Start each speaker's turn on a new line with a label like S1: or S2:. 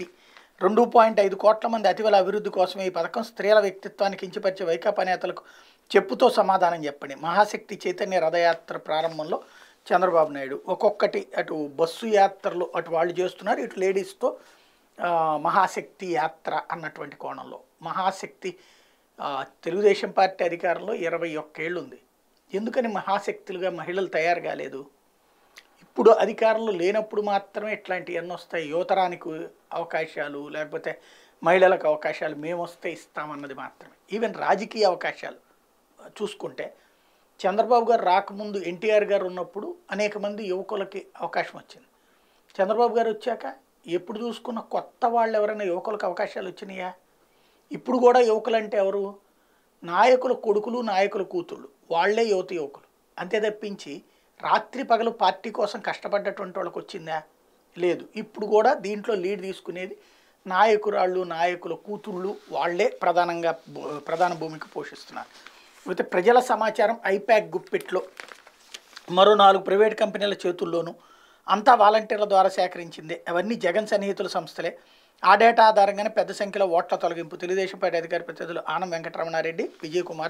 S1: శక్తి రెండు పాయింట్ ఐదు కోట్ల మంది అతివల అభివృద్ధి కోసం ఈ పథకం స్త్రీల వ్యక్తిత్వాన్ని కించపరిచే వైకాపా నేతలకు చెప్పుతో సమాధానం చెప్పండి మహాశక్తి చైతన్య రథయాత్ర ప్రారంభంలో చంద్రబాబు నాయుడు ఒక్కొక్కటి అటు బస్సు యాత్రలు అటు వాళ్ళు చేస్తున్నారు ఇటు లేడీస్తో మహాశక్తి యాత్ర అన్నటువంటి కోణంలో మహాశక్తి తెలుగుదేశం పార్టీ అధికారంలో ఇరవై ఒక్కేళ్ళు ఉంది ఎందుకని మహాశక్తులుగా మహిళలు తయారు కాలేదు ఇప్పుడు అధికారంలో లేనప్పుడు మాత్రమే ఇట్లాంటి ఎన్ని వస్తాయి యువతరానికి అవకాశాలు లేకపోతే మహిళలకు అవకాశాలు మేము వస్తే ఇస్తామన్నది మాత్రమే ఈవెన్ రాజకీయ అవకాశాలు చూసుకుంటే చంద్రబాబు గారు రాకముందు ఎన్టీఆర్ గారు ఉన్నప్పుడు అనేక మంది యువకులకి అవకాశం వచ్చింది చంద్రబాబు గారు వచ్చాక ఎప్పుడు చూసుకున్న కొత్త వాళ్ళు ఎవరైనా యువకులకు అవకాశాలు వచ్చినాయా ఇప్పుడు కూడా యువకులు అంటే ఎవరు నాయకుల కొడుకులు నాయకుల కూతుళ్ళు వాళ్లే యువత యువకులు అంతే తప్పించి రాత్రి పగలు పార్టీ కోసం కష్టపడ్డటువంటి వాళ్ళకి వచ్చిందా లేదు ఇప్పుడు కూడా దీంట్లో లీడ్ తీసుకునేది నాయకురాళ్ళు నాయకుల కూతుళ్ళు వాళ్లే ప్రధానంగా ప్రధాన భూమికి పోషిస్తున్నారు అయితే ప్రజల సమాచారం ఐప్యాక్ గుప్పెట్లో మరో నాలుగు ప్రైవేట్ కంపెనీల చేతుల్లోనూ అంతా వాలంటీర్ల ద్వారా సేకరించిందే అవన్నీ జగన్ సన్నిహితుల సంస్థలే ఆ డేటా ఆధారంగానే పెద్ద సంఖ్యలో ఓట్ల తొలగింపు తెలుగుదేశం పార్టీ అధికార ప్రతినిధులు ఆనం వెంకటరమణారెడ్డి విజయ్ కుమార్